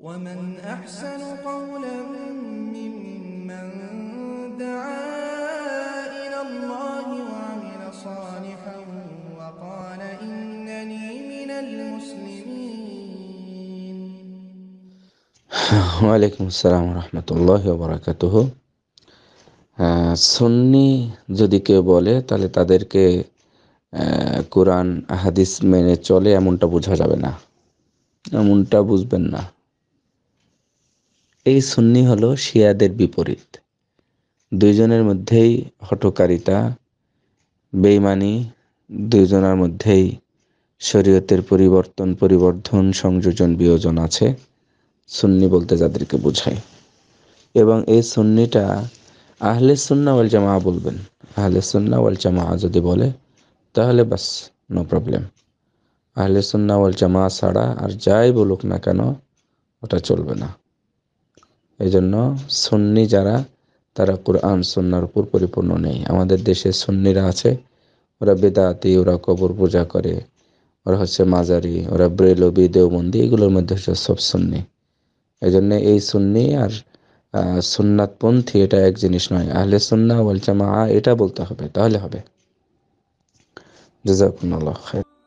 ومن أحسن قولا ممن دعا إلى الله وعمل صالحا وقال إنني من المسلمين وعليكم السلام ورحمة الله وبركاته সন্নি যদি কেউ বলে তাহলে তাদেরকে কোরআন হাদিস মেনে চলে এমনটা বোঝা যাবে না এমনটা বুঝবেন না এই সুন্নি হলো শিয়াদের বিপরীত দুইজনের মধ্যেই হটকারিতা বেইমানি দুইজনের মধ্যেই শরীয়তের পরিবর্তন পরিবর্ধন সংযোজন বিয়োজন আছে সুন্নি বলতে যাদেরকে বোঝায় এবং এই সুন্নিটা আহলে সুন্না ওয়াল জামা বলবেন আহলে সুন্না ওয়াল জামা যদি বলে তাহলে বাস নো প্রবলেম আহলে সুন্না ওয়াল জামা ছাড়া আর যাই বলুক না কেন ওটা চলবে না এই জন্য সুন্নি যারা তারা কোরআন সন্ন্যার উপর পরিপূর্ণ নেই আমাদের দেশে সুন্নিরা আছে ওরা বেদাতি ওরা কবর পূজা করে ওরা হচ্ছে মাজারি ওরা ব্রেলবি দেওবন্দি এগুলোর মধ্যে হচ্ছে সব সুন্নি এই জন্য এই সুন্নি আর সুন্নাতপন্থী এটা এক জিনিস নয় আহলে সুন্না বলছে মা এটা বলতে হবে তাহলে হবে জাজাকুল্লাহ খায়